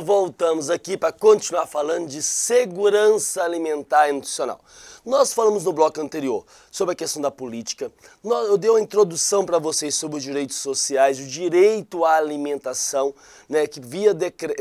voltamos aqui para continuar falando de segurança alimentar e nutricional. Nós falamos no bloco anterior sobre a questão da política, eu dei uma introdução para vocês sobre os direitos sociais, o direito à alimentação, né, que via,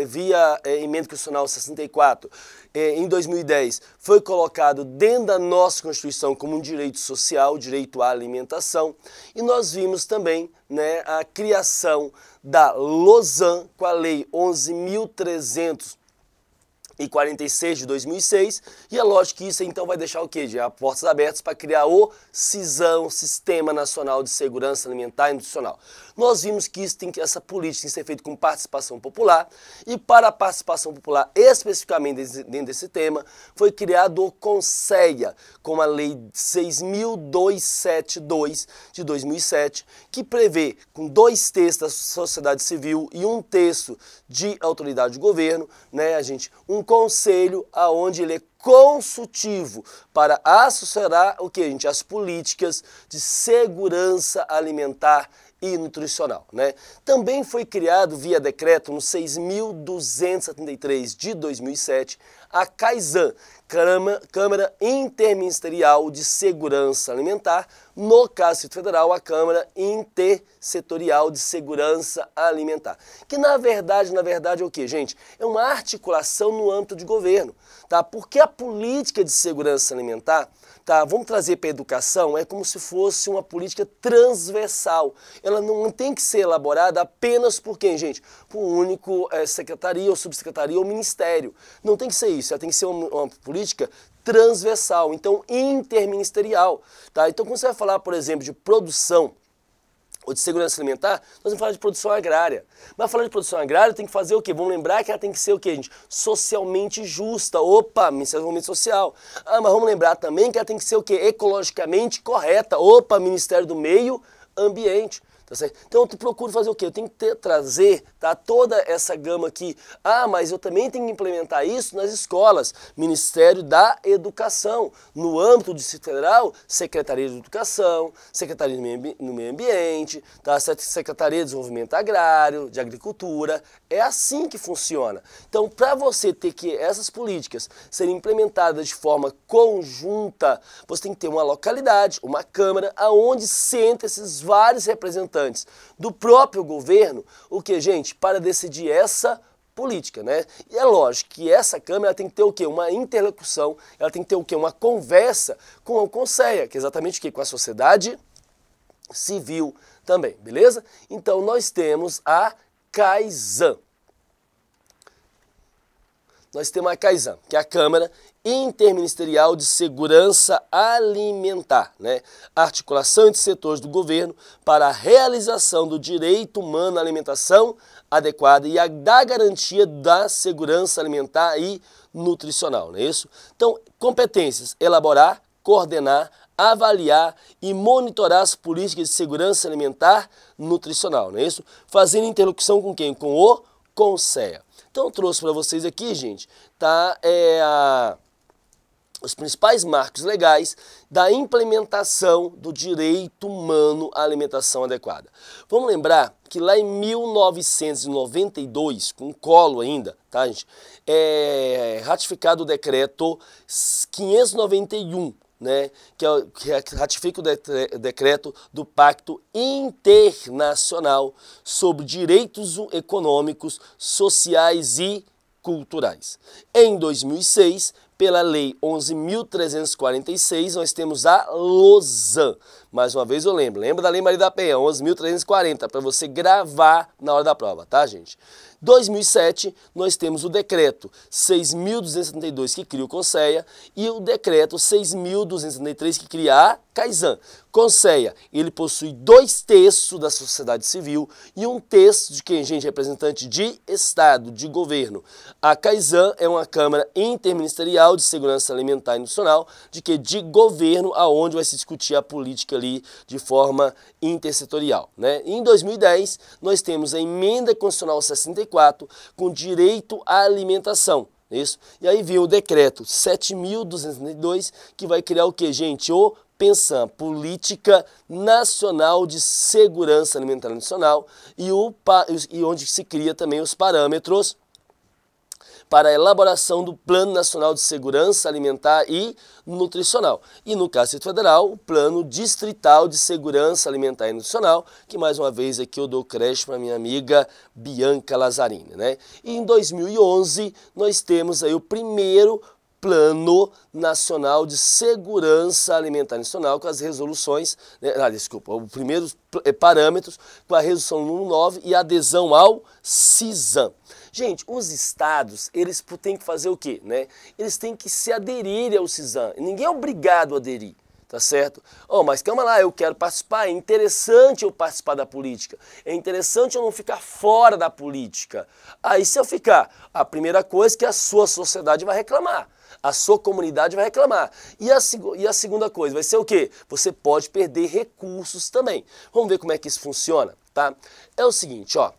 via é, emenda constitucional 64, é, eh, em 2010, foi colocado dentro da nossa Constituição como um direito social, o direito à alimentação, e nós vimos também né, a criação da Lausanne com a Lei 11.346 de 2006 e é lógico que isso então vai deixar o quê? Já portas abertas para criar o CISAM, Sistema Nacional de Segurança Alimentar e Nutricional nós vimos que isso tem que, essa política tem que ser feita com participação popular e para a participação popular, especificamente dentro desse tema, foi criado o Conselha, com a Lei 6.272 de 2007, que prevê, com dois terços da sociedade civil e um terço de autoridade de governo, né, a gente, um conselho aonde ele é consultivo para assessorar o que a gente as políticas de segurança alimentar e nutricional. Né? Também foi criado via decreto no 6.273 de 2007 a CAISAN, Câmara Interministerial de Segurança Alimentar, no caso federal, a Câmara Intersetorial de Segurança Alimentar. Que na verdade, na verdade é o que, gente? É uma articulação no âmbito de governo. Tá? Porque a política de segurança alimentar, tá? vamos trazer para a educação, é como se fosse uma política transversal. Ela não tem que ser elaborada apenas por quem, gente? Por um único é, secretaria ou subsecretaria ou ministério. Não tem que ser isso, ela tem que ser uma, uma política transversal, então interministerial. Tá? Então, quando você vai falar, por exemplo, de produção, ou de segurança alimentar, nós vamos falar de produção agrária. Mas falar de produção agrária tem que fazer o quê? Vamos lembrar que ela tem que ser o quê, gente? Socialmente justa. Opa, Ministério do Desenvolvimento Social. Ah, mas vamos lembrar também que ela tem que ser o quê? Ecologicamente correta. Opa, Ministério do Meio Ambiente. Tá certo? Então eu procuro fazer o quê? Eu tenho que ter, trazer tá, toda essa gama aqui. Ah, mas eu também tenho que implementar isso nas escolas. Ministério da Educação, no âmbito do Distrito Federal, Secretaria de Educação, Secretaria do Meio, no Meio Ambiente, tá, Secretaria de Desenvolvimento Agrário, de Agricultura. É assim que funciona. Então, para você ter que essas políticas serem implementadas de forma conjunta, você tem que ter uma localidade, uma Câmara, aonde senta esses vários representantes representantes do próprio governo, o que, gente, para decidir essa política, né? E é lógico que essa Câmara tem que ter o quê? Uma interlocução, ela tem que ter o quê? Uma conversa com o Conselho, que é exatamente o quê? Com a sociedade civil também, beleza? Então nós temos a CAIZAN. Nós temos a CAIZAN, que é a Câmara interministerial de segurança alimentar, né? articulação entre setores do governo para a realização do direito humano à alimentação adequada e a, da garantia da segurança alimentar e nutricional, não é isso? Então, competências, elaborar, coordenar, avaliar e monitorar as políticas de segurança alimentar nutricional, não é isso? Fazendo interlocução com quem? Com o CONSEA. Então trouxe para vocês aqui, gente, tá é a os principais marcos legais da implementação do direito humano à alimentação adequada. Vamos lembrar que lá em 1992, com colo ainda, tá gente, é ratificado o decreto 591, né, é que, é, que ratifica o decreto do Pacto Internacional sobre Direitos Econômicos, Sociais e Culturais. Em 2006, pela Lei 11.346, nós temos a Losan. Mais uma vez eu lembro, lembra da Lei Maria da Penha, 11.340, para você gravar na hora da prova, tá gente? 2007, nós temos o decreto 6.272 que cria o Conceia e o decreto 6.273 que cria a Caizan. Conceia, ele possui dois terços da sociedade civil e um terço de quem, gente, é representante de Estado, de governo. A Caizan é uma Câmara Interministerial de Segurança Alimentar e Nacional, de que de governo, aonde vai se discutir a política ali de forma intersetorial. Né? Em 2010, nós temos a Emenda Constitucional 64 com direito à alimentação. É isso. E aí veio o decreto 7.202, que vai criar o que, gente? O PENSAM, Política Nacional de Segurança Alimentar Nacional, e, o, e onde se cria também os parâmetros para a elaboração do Plano Nacional de Segurança Alimentar e Nutricional. E no caso federal, o Plano Distrital de Segurança Alimentar e Nutricional, que mais uma vez aqui eu dou creche para minha amiga Bianca Lazarini Né? E em 2011, nós temos aí o primeiro Plano Nacional de Segurança Alimentar Nacional, com as resoluções, né, ah, desculpa, os primeiros eh, parâmetros, com a resolução número 9 e adesão ao CISAM. Gente, os estados, eles têm que fazer o quê, né? Eles têm que se aderir ao CISAM. Ninguém é obrigado a aderir tá certo? Oh, mas calma lá, eu quero participar, é interessante eu participar da política, é interessante eu não ficar fora da política. Aí se eu ficar, a primeira coisa é que a sua sociedade vai reclamar, a sua comunidade vai reclamar. E a, e a segunda coisa vai ser o quê? Você pode perder recursos também. Vamos ver como é que isso funciona, tá? É o seguinte, ó,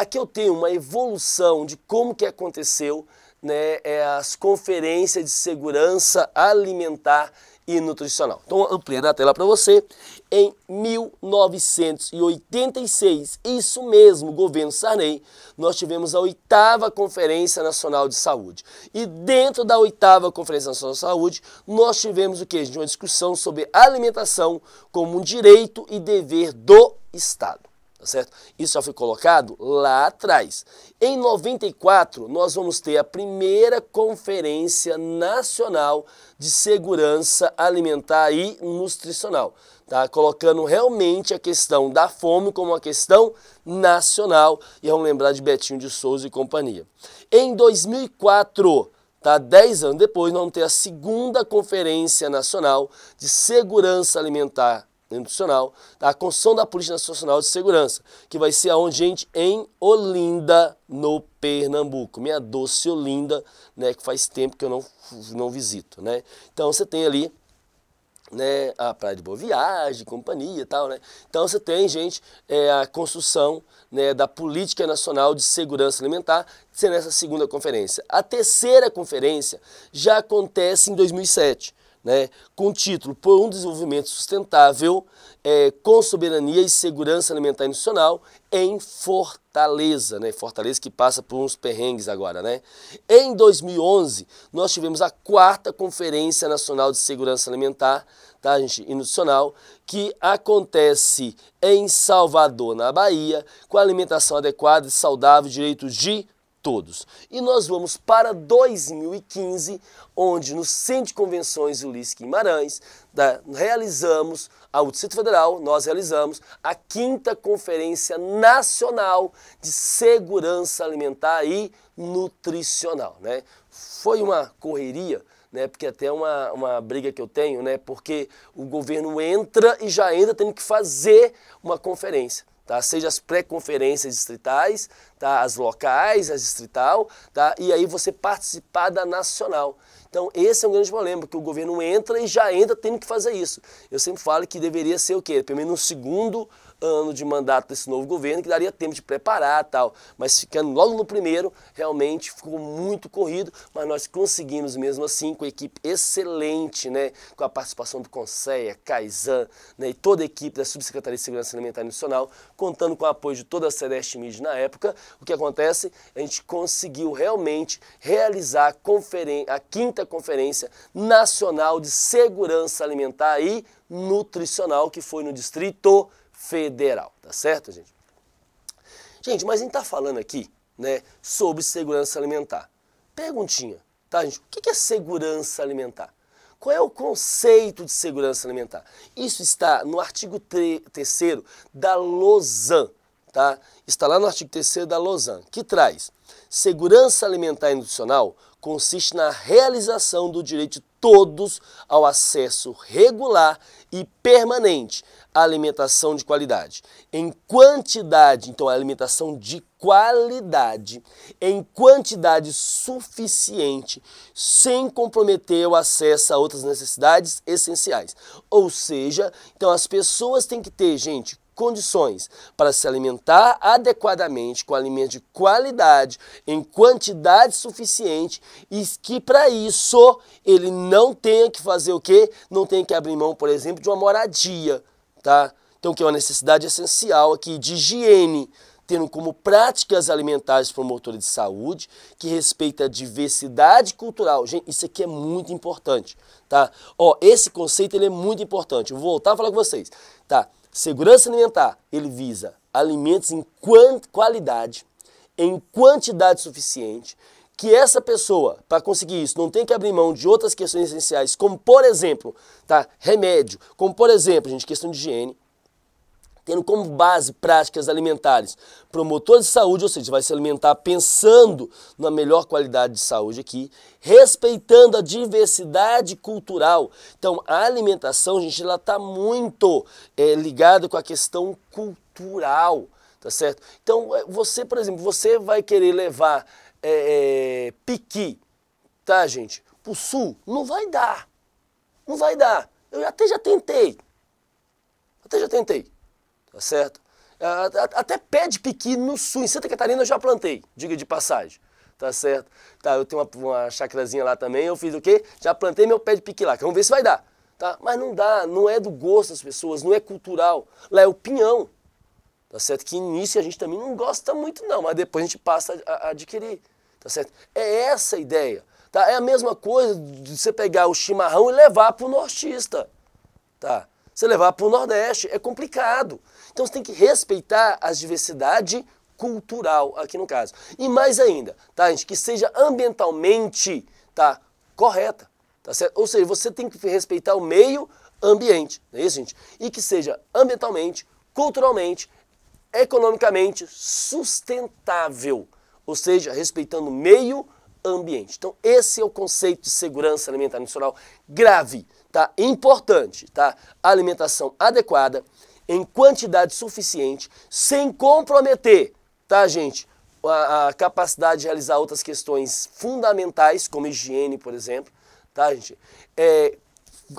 Aqui eu tenho uma evolução de como que aconteceu né, é as conferências de segurança alimentar e nutricional. Então, ampliando a tela para você, em 1986, isso mesmo, governo Sarney, nós tivemos a oitava Conferência Nacional de Saúde. E dentro da oitava Conferência Nacional de Saúde, nós tivemos o que? Uma discussão sobre alimentação como um direito e dever do Estado. Tá certo? Isso já foi colocado lá atrás. Em 94, nós vamos ter a primeira Conferência Nacional de Segurança Alimentar e Nutricional, tá? colocando realmente a questão da fome como uma questão nacional. E vamos lembrar de Betinho de Souza e companhia. Em 2004, tá? dez anos depois, nós vamos ter a segunda Conferência Nacional de Segurança Alimentar institucional, tá? a construção da Política Nacional de Segurança, que vai ser aonde, gente? Em Olinda, no Pernambuco. Minha doce Olinda, né? Que faz tempo que eu não, não visito, né? Então você tem ali né, a Praia de Boa Viagem, companhia e tal, né? Então você tem, gente, é, a construção né, da Política Nacional de Segurança Alimentar ser nessa segunda conferência. A terceira conferência já acontece em 2007 né, com o título Por um Desenvolvimento Sustentável, é, com Soberania e Segurança Alimentar e Nutricional, em Fortaleza, né, Fortaleza que passa por uns perrengues agora. Né. Em 2011, nós tivemos a quarta Conferência Nacional de Segurança Alimentar tá, gente, e Nutricional, que acontece em Salvador, na Bahia, com alimentação adequada e saudável, direitos de todos. E nós vamos para 2015, onde no Centro de Convenções Ulisses Guimarães, da, realizamos, a o Distrito Federal, nós realizamos a quinta Conferência Nacional de Segurança Alimentar e Nutricional. Né? Foi uma correria né? Porque é até uma, uma briga que eu tenho, né? Porque o governo entra e já entra tendo que fazer uma conferência tá? Seja as pré-conferências distritais, tá? As locais, as distrital, tá? E aí você participar da nacional. Então, esse é um grande problema, porque o governo entra e já entra tendo que fazer isso. Eu sempre falo que deveria ser o quê? Pelo menos no segundo ano de mandato desse novo governo, que daria tempo de preparar tal. Mas ficando logo no primeiro, realmente ficou muito corrido, mas nós conseguimos mesmo assim, com a equipe excelente, né? Com a participação do Conceia, Caizan, né? E toda a equipe da Subsecretaria de Segurança Alimentar Nacional, contando com o apoio de toda a Celeste Mídia na época, o que acontece? A gente conseguiu realmente realizar a, a quinta Conferência Nacional de Segurança Alimentar e Nutricional, que foi no Distrito federal, tá certo, gente? Gente, mas a gente está falando aqui né, sobre segurança alimentar. Perguntinha, tá, gente? O que é segurança alimentar? Qual é o conceito de segurança alimentar? Isso está no artigo 3 da Losan, tá? Está lá no artigo 3 da Losan, que traz: segurança alimentar e nutricional consiste na realização do direito de todos ao acesso regular e permanente a alimentação de qualidade. Em quantidade, então, a alimentação de qualidade, em quantidade suficiente, sem comprometer o acesso a outras necessidades essenciais. Ou seja, então as pessoas têm que ter, gente, condições para se alimentar adequadamente com alimento de qualidade, em quantidade suficiente e que para isso ele não tenha que fazer o quê? Não tenha que abrir mão, por exemplo, de uma moradia, tá? Então que é uma necessidade essencial aqui de higiene, tendo como práticas alimentares promotoras de saúde, que respeita a diversidade cultural. Gente, isso aqui é muito importante, tá? Ó, esse conceito ele é muito importante. Eu vou voltar a falar com vocês, tá? Segurança alimentar, ele visa alimentos em qualidade, em quantidade suficiente, que essa pessoa, para conseguir isso, não tem que abrir mão de outras questões essenciais, como por exemplo, tá, remédio, como por exemplo, gente, questão de higiene, tendo como base práticas alimentares promotor de saúde, ou seja, vai se alimentar pensando na melhor qualidade de saúde aqui, respeitando a diversidade cultural. Então, a alimentação, gente, ela está muito é, ligada com a questão cultural, tá certo? Então, é, você, por exemplo, você vai querer levar é, é piqui, tá, gente, para o sul? Não vai dar, não vai dar. Eu até já tentei, até já tentei tá certo? Até pé de piqui no sul, em Santa Catarina eu já plantei, diga de passagem, tá certo? Tá, eu tenho uma, uma chacrazinha lá também, eu fiz o quê? Já plantei meu pé de piqui lá, vamos ver se vai dar, tá? Mas não dá, não é do gosto das pessoas, não é cultural, lá é o pinhão, tá certo? Que início a gente também não gosta muito não, mas depois a gente passa a, a adquirir, tá certo? É essa a ideia, tá? É a mesma coisa de você pegar o chimarrão e levar pro nortista, tá? Você levar para o Nordeste é complicado. Então você tem que respeitar a diversidade cultural aqui no caso. E mais ainda, tá, gente, que seja ambientalmente tá, correta. Tá certo? Ou seja, você tem que respeitar o meio ambiente, não é isso, gente? E que seja ambientalmente, culturalmente, economicamente sustentável. Ou seja, respeitando o meio ambiente. Então, esse é o conceito de segurança alimentar nacional grave tá? Importante, tá? Alimentação adequada, em quantidade suficiente, sem comprometer, tá, gente? A, a, capacidade de realizar outras questões fundamentais, como higiene, por exemplo, tá, gente? É,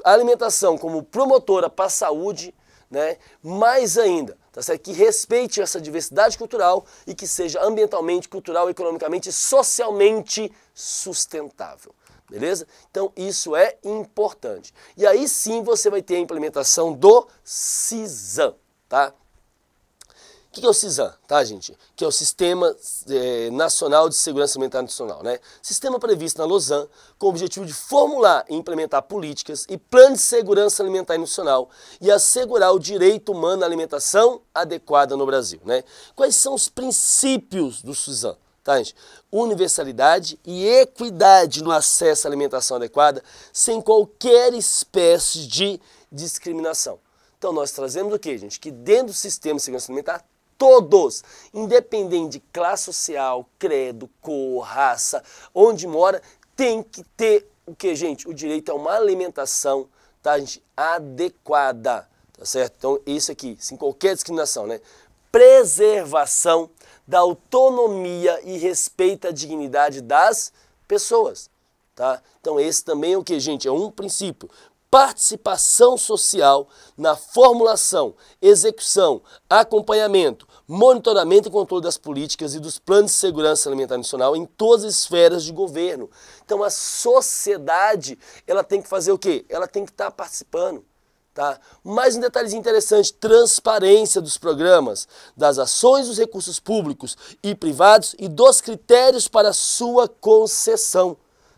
alimentação como promotora para a saúde, né? Mais ainda, tá certo? Que respeite essa diversidade cultural e que seja ambientalmente, cultural, economicamente e socialmente sustentável. Beleza? Então isso é importante. E aí sim você vai ter a implementação do CISAM, tá? O que, que é o CISAM, tá, gente? Que é o Sistema eh, Nacional de Segurança Alimentar Nacional, né? Sistema previsto na Lausanne com o objetivo de formular e implementar políticas e planos de segurança alimentar nacional e assegurar o direito humano à alimentação adequada no Brasil, né? Quais são os princípios do CISAM? gente? universalidade e equidade no acesso à alimentação adequada, sem qualquer espécie de discriminação. Então nós trazemos o que, gente? Que dentro do sistema de segurança alimentar, todos, independente de classe social, credo, cor, raça, onde mora, tem que ter o que, gente? O direito a uma alimentação tá, gente, adequada, tá certo? Então isso aqui, sem qualquer discriminação, né? preservação da autonomia e respeito à dignidade das pessoas. Tá? Então esse também é o que, gente? É um princípio. Participação social na formulação, execução, acompanhamento, monitoramento e controle das políticas e dos planos de segurança alimentar nacional em todas as esferas de governo. Então a sociedade, ela tem que fazer o quê? Ela tem que estar tá participando. Tá? Mais um detalhe interessante: transparência dos programas, das ações dos recursos públicos e privados e dos critérios para sua concessão.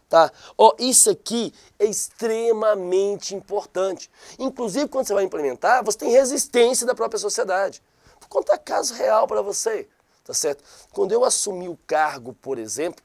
Tá? Ó, isso aqui é extremamente importante. Inclusive, quando você vai implementar, você tem resistência da própria sociedade. Vou contar caso real para você, tá certo? Quando eu assumi o cargo, por exemplo,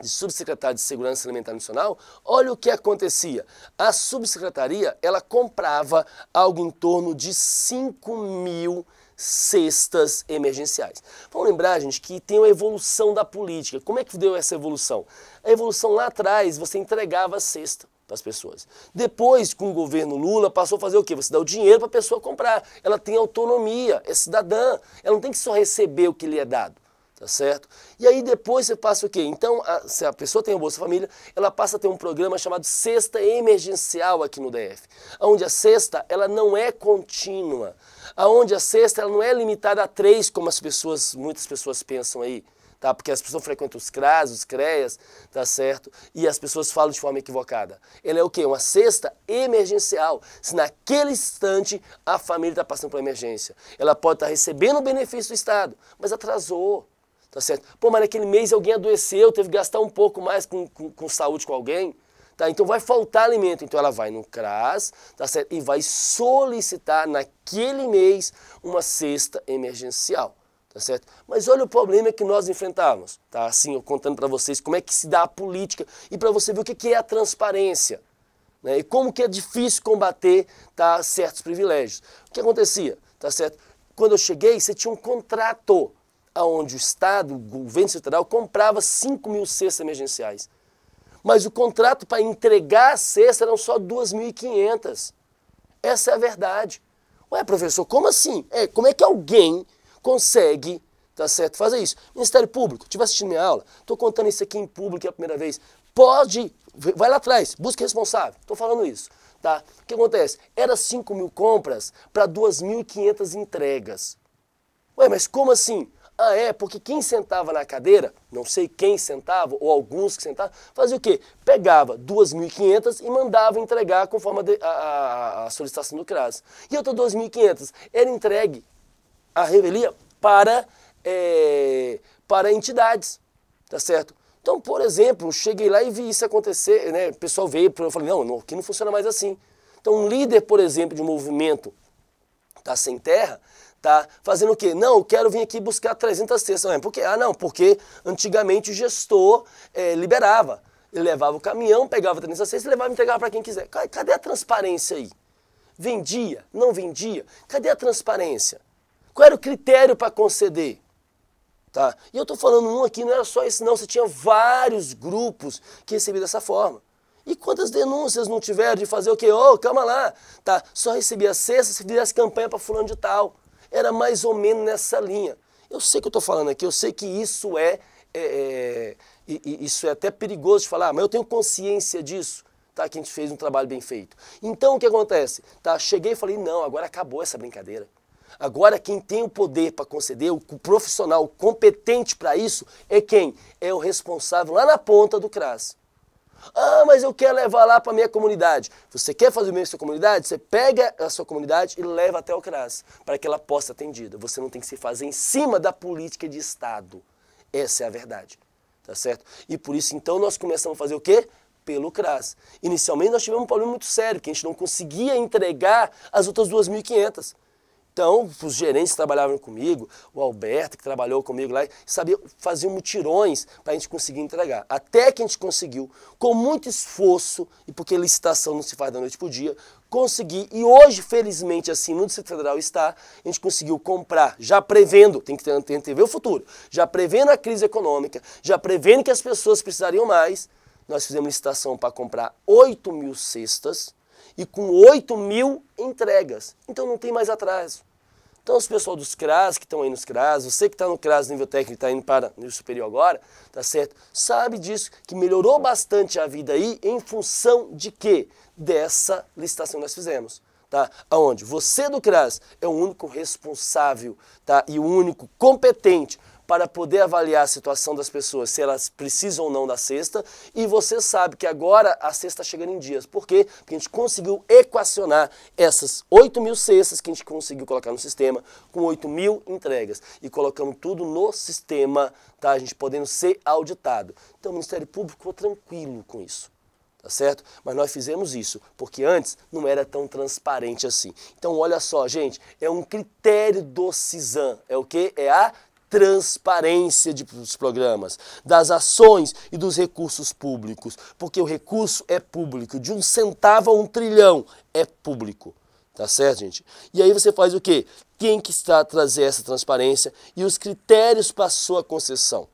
de subsecretário de Segurança Alimentar Nacional, olha o que acontecia. A subsecretaria, ela comprava algo em torno de 5 mil cestas emergenciais. Vamos lembrar, gente, que tem uma evolução da política. Como é que deu essa evolução? A evolução lá atrás, você entregava a cesta para as pessoas. Depois, com o governo Lula, passou a fazer o quê? Você dá o dinheiro para a pessoa comprar. Ela tem autonomia, é cidadã. Ela não tem que só receber o que lhe é dado tá certo? E aí depois você passa o quê? Então, a, se a pessoa tem o Bolsa Família, ela passa a ter um programa chamado Cesta Emergencial aqui no DF, onde a cesta, ela não é contínua, aonde a cesta, ela não é limitada a três, como as pessoas, muitas pessoas pensam aí, Tá? Porque as pessoas frequentam os CRAS, os CREAS, tá certo? E as pessoas falam de forma equivocada. Ele é o quê? Uma cesta emergencial. Se naquele instante a família está passando por emergência, ela pode estar tá recebendo o benefício do Estado, mas atrasou. Tá certo? Pô, mas naquele mês alguém adoeceu, teve que gastar um pouco mais com, com, com saúde com alguém. Tá, então vai faltar alimento, então ela vai no CRAS tá certo? e vai solicitar naquele mês uma cesta emergencial. Tá certo? Mas olha o problema que nós enfrentávamos. Tá? Assim, eu contando para vocês como é que se dá a política e para você ver o que é a transparência. Né? E como que é difícil combater tá, certos privilégios. O que acontecia? Tá certo? Quando eu cheguei, você tinha um contrato onde o Estado, o governo central, comprava 5 mil cestas emergenciais. Mas o contrato para entregar a cesta eram só 2.500. Essa é a verdade. Ué, professor, como assim? É, como é que alguém consegue tá certo, fazer isso? Ministério Público, estiver assistindo minha aula, estou contando isso aqui em público é a primeira vez. Pode, vai lá atrás, busca responsável. Estou falando isso. Tá? O que acontece? Era 5 mil compras para 2.500 entregas. Ué, mas como assim? Ah, é, porque quem sentava na cadeira, não sei quem sentava, ou alguns que sentavam, fazia o quê? Pegava 2.500 e mandava entregar conforme a, a, a solicitação do CRAS. E outra 2.500 era entregue à revelia para, é, para entidades, tá certo? Então, por exemplo, cheguei lá e vi isso acontecer, né? o pessoal veio, eu falei, não, não, aqui não funciona mais assim. Então, um líder, por exemplo, de um movimento tá sem terra, Tá? Fazendo o quê? Não, eu quero vir aqui buscar 300 cestas. Né? Por quê? Ah, não, porque antigamente o gestor é, liberava. Ele levava o caminhão, pegava 300 cestas e levava e entregava para quem quiser. Cadê a transparência aí? Vendia? Não vendia? Cadê a transparência? Qual era o critério para conceder? Tá? E eu estou falando um aqui, não era só esse não, você tinha vários grupos que recebiam dessa forma. E quantas denúncias não tiveram de fazer o quê? Ô, oh, calma lá, tá? só recebia cesta se fizesse campanha para fulano de tal era mais ou menos nessa linha. Eu sei que eu estou falando aqui, eu sei que isso é, é, é, isso é até perigoso de falar, mas eu tenho consciência disso, tá? Que a gente fez um trabalho bem feito. Então o que acontece? Tá, cheguei e falei, não, agora acabou essa brincadeira. Agora quem tem o poder para conceder, o profissional competente para isso, é quem? É o responsável lá na ponta do CRAS. Ah, mas eu quero levar lá para minha comunidade. Você quer fazer o bem para sua comunidade? Você pega a sua comunidade e leva até o CRAS para que ela possa ser atendida. Você não tem que se fazer em cima da política de Estado. Essa é a verdade. Tá certo? E por isso, então, nós começamos a fazer o quê? Pelo CRAS. Inicialmente, nós tivemos um problema muito sério, que a gente não conseguia entregar as outras 2.500. Então, os gerentes que trabalhavam comigo, o Alberto que trabalhou comigo lá, sabia, faziam mutirões para a gente conseguir entregar. Até que a gente conseguiu, com muito esforço, e porque licitação não se faz da noite para o dia, conseguir, e hoje, felizmente, assim, no Distrito Federal está, a gente conseguiu comprar, já prevendo, tem que ter, tem que ver o futuro, já prevendo a crise econômica, já prevendo que as pessoas precisariam mais, nós fizemos licitação para comprar 8 mil cestas, e com 8 mil entregas. Então não tem mais atraso. Então os pessoal dos CRAS que estão aí nos CRAS, você que está no CRAS nível técnico e está indo para nível superior agora, tá certo? Sabe disso, que melhorou bastante a vida aí em função de quê? Dessa licitação que nós fizemos. Tá? Aonde você do CRAS é o único responsável tá? e o único competente para poder avaliar a situação das pessoas, se elas precisam ou não da cesta, e você sabe que agora a cesta está chegando em dias. Por quê? Porque a gente conseguiu equacionar essas 8 mil cestas que a gente conseguiu colocar no sistema com 8 mil entregas. E colocamos tudo no sistema, tá? A gente podendo ser auditado. Então o Ministério Público ficou tranquilo com isso tá certo? Mas nós fizemos isso, porque antes não era tão transparente assim. Então, olha só, gente, é um critério do CISAM, é o que? É a transparência dos programas, das ações e dos recursos públicos, porque o recurso é público, de um centavo a um trilhão é público. Tá certo, gente? E aí você faz o quê? Tem que estar a trazer essa transparência e os critérios para a sua concessão.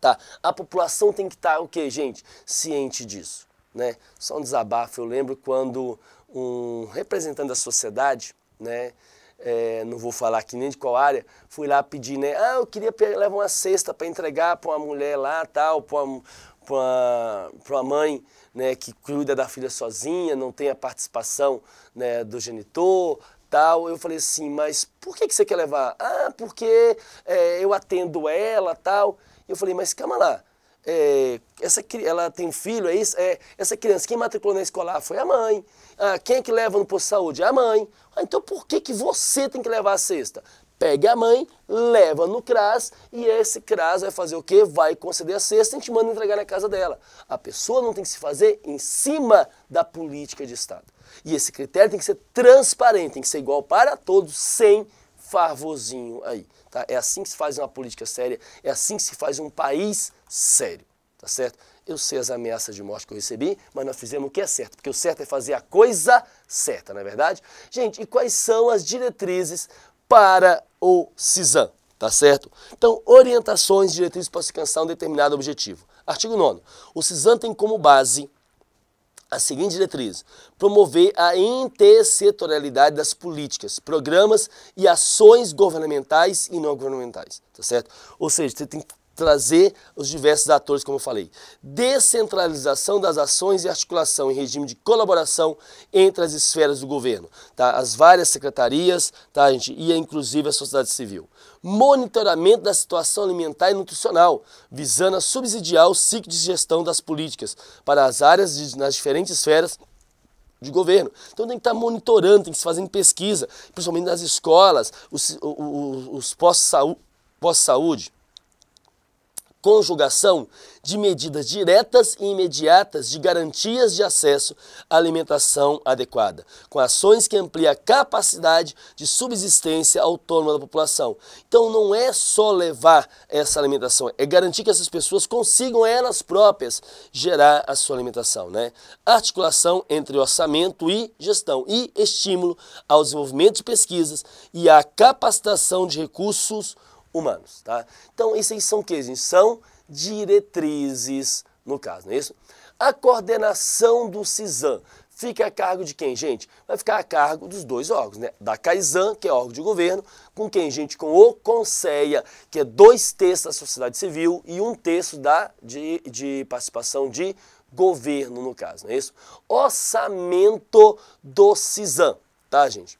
Tá? A população tem que estar tá o quê, gente? Ciente disso, né? Só um desabafo, eu lembro quando um representante da sociedade, né, é, não vou falar aqui nem de qual área, fui lá pedir, né? Ah, eu queria levar uma cesta para entregar para uma mulher lá, tal, para uma, uma, uma mãe né, que cuida da filha sozinha, não tem a participação né, do genitor, tal. Eu falei assim, mas por que, que você quer levar? Ah, porque é, eu atendo ela, tal. Eu falei, mas calma lá, é, essa, ela tem filho, é isso? É, essa criança, quem matriculou na escolar ah, foi a mãe. Ah, quem é que leva no posto de saúde? É a mãe. Ah, então por que, que você tem que levar a cesta? Pega a mãe, leva no CRAS e esse CRAS vai fazer o quê? Vai conceder a cesta e te manda entregar na casa dela. A pessoa não tem que se fazer em cima da política de Estado. E esse critério tem que ser transparente, tem que ser igual para todos, sem farvozinho aí. Tá? É assim que se faz uma política séria, é assim que se faz um país sério, tá certo? Eu sei as ameaças de morte que eu recebi, mas nós fizemos o que é certo, porque o certo é fazer a coisa certa, não é verdade? Gente, e quais são as diretrizes para o CISAM, tá certo? Então, orientações e diretrizes para se alcançar um determinado objetivo. Artigo 9 O CISAM tem como base a seguinte diretriz: promover a intersetorialidade das políticas, programas e ações governamentais e não governamentais, tá certo? Ou seja, você tem que trazer os diversos atores, como eu falei. Descentralização das ações e articulação em regime de colaboração entre as esferas do governo, tá? As várias secretarias, tá, gente? E inclusive a sociedade civil monitoramento da situação alimentar e nutricional, visando a subsidiar o ciclo de gestão das políticas para as áreas de, nas diferentes esferas de governo. Então tem que estar monitorando, tem que se fazendo pesquisa, principalmente nas escolas, os, os, os saúde conjugação de medidas diretas e imediatas de garantias de acesso à alimentação adequada, com ações que ampliam a capacidade de subsistência autônoma da população. Então não é só levar essa alimentação, é garantir que essas pessoas consigam elas próprias gerar a sua alimentação, né? Articulação entre orçamento e gestão e estímulo ao desenvolvimento de pesquisas e à capacitação de recursos humanos. Tá? Então, esses são o que, São diretrizes, no caso, não é isso? A coordenação do CISAM fica a cargo de quem, gente? Vai ficar a cargo dos dois órgãos, né? Da CAISAM, que é órgão de governo, com quem, gente? Com o CONSEIA, que é dois terços da sociedade civil e um terço da, de, de participação de governo, no caso, não é isso? Orçamento do CISAM, tá, gente?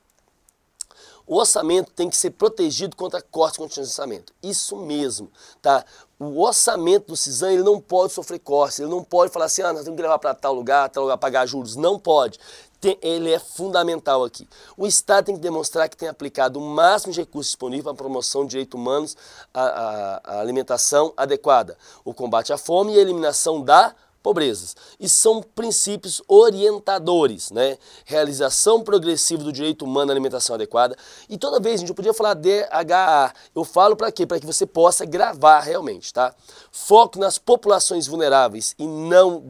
O orçamento tem que ser protegido contra corte contingência de orçamento. Isso mesmo, tá? O orçamento do CISAM, ele não pode sofrer cortes, ele não pode falar assim, ah, nós temos que levar para tal lugar, tal lugar, pagar juros. Não pode. Tem, ele é fundamental aqui. O Estado tem que demonstrar que tem aplicado o máximo de recursos disponíveis para a promoção de direitos humanos, a, a, a alimentação adequada, o combate à fome e a eliminação da pobrezas. E são princípios orientadores, né? Realização progressiva do direito humano à alimentação adequada. E toda vez, gente, eu podia falar DHA. Eu falo para quê? Para que você possa gravar realmente, tá? Foco nas populações vulneráveis e, não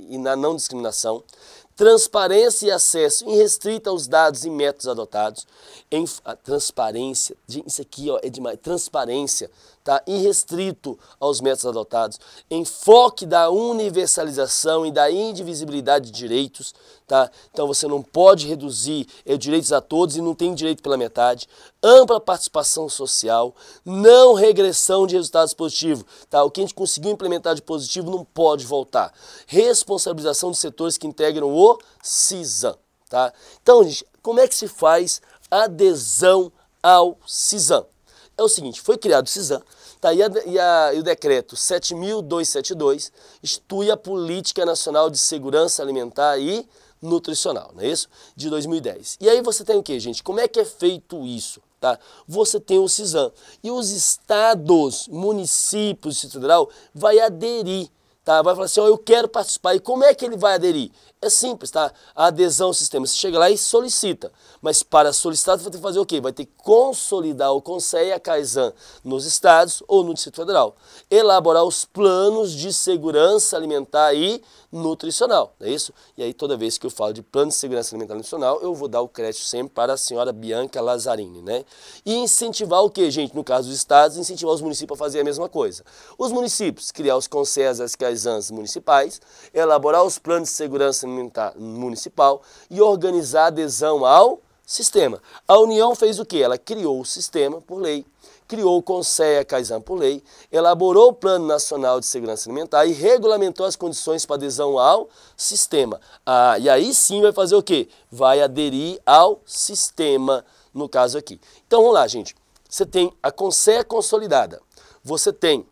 e na não discriminação transparência e acesso irrestrito aos dados e métodos adotados, em, transparência, isso aqui ó, é demais, transparência, tá? irrestrito aos métodos adotados, enfoque da universalização e da indivisibilidade de direitos. Tá? Então você não pode reduzir é, direitos a todos e não tem direito pela metade. Ampla participação social, não regressão de resultados positivos. Tá? O que a gente conseguiu implementar de positivo não pode voltar. Responsabilização dos setores que integram o CISAM. Tá? Então, gente, como é que se faz adesão ao CISAM? É o seguinte, foi criado o CISAM Tá, e, a, e, a, e o decreto 7.272 institui a Política Nacional de Segurança Alimentar e Nutricional, não é isso? De 2010. E aí você tem o que, gente? Como é que é feito isso? Tá? Você tem o CISAM. E os estados, municípios, Distrito Federal, vai aderir Tá? Vai falar assim, oh, eu quero participar. E como é que ele vai aderir? É simples, tá? A adesão ao sistema. Você chega lá e solicita. Mas para solicitar, você vai ter que fazer o quê? Vai ter que consolidar o Conselho e a CAISAN nos estados ou no Distrito Federal. Elaborar os planos de segurança alimentar e nutricional, não é isso? E aí toda vez que eu falo de plano de segurança alimentar nutricional, eu vou dar o crédito sempre para a senhora Bianca Lazzarini, né? E incentivar o que, gente? No caso dos estados, incentivar os municípios a fazer a mesma coisa. Os municípios, criar os conselhos, as caisans municipais, elaborar os planos de segurança alimentar municipal e organizar adesão ao sistema. A União fez o que? Ela criou o sistema por lei criou o Conselho por Pulei, elaborou o Plano Nacional de Segurança Alimentar e regulamentou as condições para adesão ao sistema. Ah, e aí sim vai fazer o quê? Vai aderir ao sistema, no caso aqui. Então vamos lá, gente. Você tem a Conceia consolidada, você tem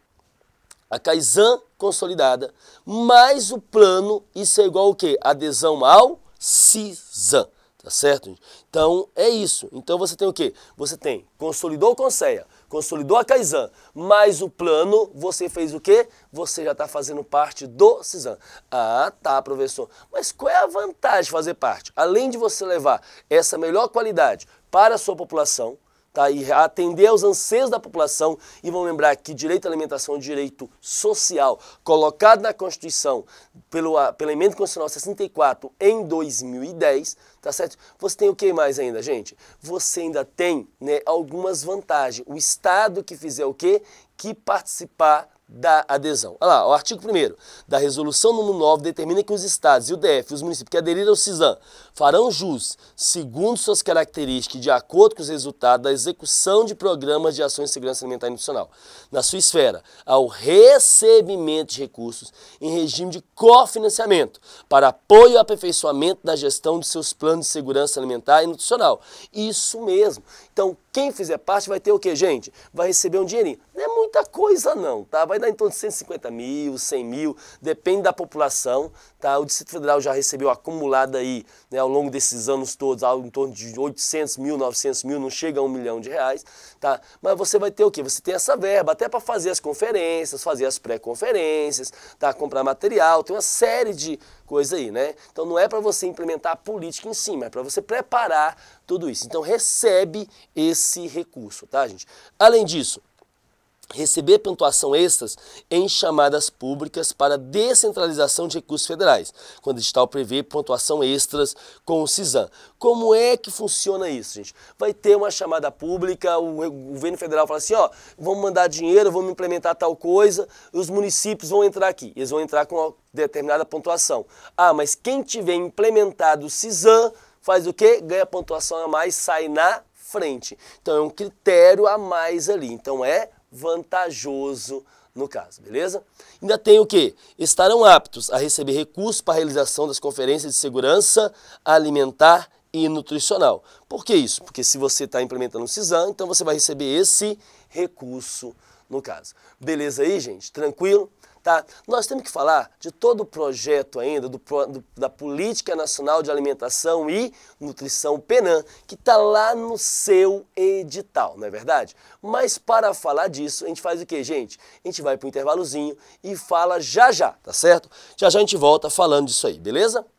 a Caizan consolidada, mais o plano, isso é igual o quê? Adesão ao CISAM. Tá certo? Então é isso. Então você tem o quê? Você tem consolidou o Conselho, consolidou a Kaizen, mas o plano, você fez o quê? Você já está fazendo parte do Cizan. Ah, tá, professor. Mas qual é a vantagem de fazer parte? Além de você levar essa melhor qualidade para a sua população, tá? e atender aos anseios da população. E vamos lembrar que direito à alimentação é um direito social colocado na Constituição pelo, ah, pelo Emenda Constitucional 64 em 2010, tá certo? Você tem o que mais ainda, gente? Você ainda tem né, algumas vantagens. O Estado que fizer o quê? Que participar da adesão. Olha lá, o artigo 1 da resolução número 9 determina que os estados e o DF e os municípios que aderiram ao CISAM farão jus, segundo suas características, de acordo com os resultados da execução de programas de ações de segurança alimentar e nutricional, na sua esfera, ao recebimento de recursos em regime de cofinanciamento, para apoio e aperfeiçoamento da gestão de seus planos de segurança alimentar e nutricional. Isso mesmo. Então, quem fizer parte vai ter o quê, gente? Vai receber um dinheirinho. Não é muita coisa não, tá? Vai dar em torno de 150 mil, 100 mil, depende da população, tá? O Distrito Federal já recebeu acumulado aí, né, ao longo desses anos todos, algo em torno de 800 mil, 900 mil, não chega a um milhão de reais, tá? Mas você vai ter o quê? Você tem essa verba até para fazer as conferências, fazer as pré-conferências, tá? Comprar material, tem uma série de coisa aí, né? Então não é para você implementar a política em cima, si, é para você preparar tudo isso. Então recebe esse recurso, tá, gente? Além disso, receber pontuação extras em chamadas públicas para descentralização de recursos federais, quando o edital prevê pontuação extras com o CISAM. Como é que funciona isso, gente? Vai ter uma chamada pública, o governo federal fala assim, ó, vamos mandar dinheiro, vamos implementar tal coisa, os municípios vão entrar aqui, eles vão entrar com uma determinada pontuação. Ah, mas quem tiver implementado o CISAM faz o quê? Ganha pontuação a mais, sai na frente. Então é um critério a mais ali. Então é vantajoso no caso, beleza? Ainda tem o que? Estarão aptos a receber recursos para a realização das conferências de segurança alimentar e nutricional. Por que isso? Porque se você está implementando o CISAM, então você vai receber esse recurso no caso. Beleza aí, gente? Tranquilo? Tá? Nós temos que falar de todo o projeto ainda do, do, da Política Nacional de Alimentação e Nutrição Penan, que está lá no seu edital, não é verdade? Mas para falar disso, a gente faz o que, gente? A gente vai para o intervalozinho e fala já já, tá certo? Já já a gente volta falando disso aí, beleza?